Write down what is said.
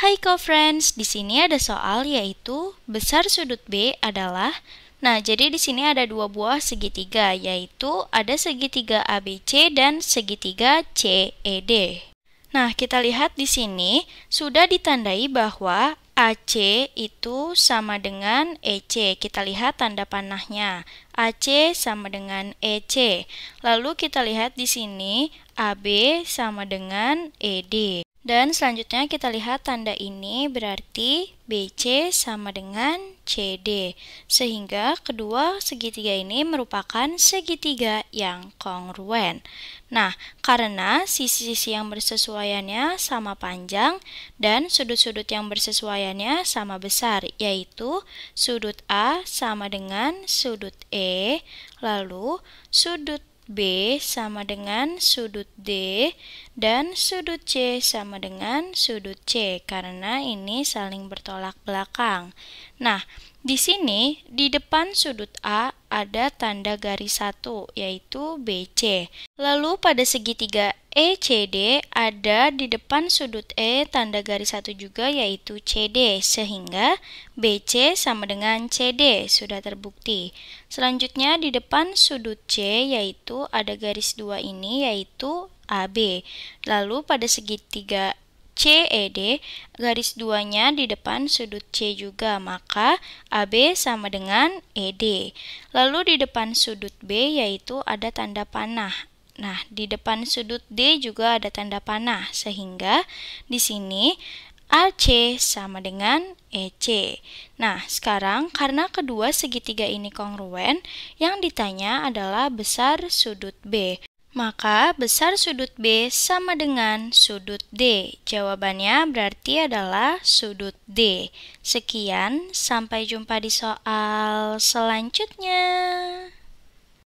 Hai co-friends, di sini ada soal yaitu besar sudut B adalah Nah, jadi di sini ada dua buah segitiga yaitu ada segitiga ABC dan segitiga CED. Nah, kita lihat di sini sudah ditandai bahwa AC itu sama dengan EC. Kita lihat tanda panahnya. AC sama dengan EC. Lalu kita lihat di sini AB sama dengan ED. Dan selanjutnya kita lihat tanda ini berarti BC sama dengan CD. Sehingga kedua segitiga ini merupakan segitiga yang kongruen. Nah, karena sisi-sisi yang bersesuaiannya sama panjang dan sudut-sudut yang bersesuaiannya sama besar, yaitu sudut A sama dengan sudut E, lalu sudut B sama dengan sudut D dan sudut C sama dengan sudut C karena ini saling bertolak belakang. Nah, di sini di depan sudut A ada tanda garis satu, yaitu BC. Lalu pada segitiga ECD ada di depan sudut E tanda garis satu juga yaitu CD, sehingga BC sama dengan CD, sudah terbukti. Selanjutnya di depan sudut C yaitu ada garis dua ini yaitu AB. Lalu pada segitiga CED garis duanya di depan sudut C juga maka AB sama dengan ED lalu di depan sudut B yaitu ada tanda panah Nah, di depan sudut D juga ada tanda panah, sehingga di sini AC sama dengan EC. Nah, sekarang karena kedua segitiga ini kongruen, yang ditanya adalah besar sudut B. Maka besar sudut B sama dengan sudut D. Jawabannya berarti adalah sudut D. Sekian, sampai jumpa di soal selanjutnya.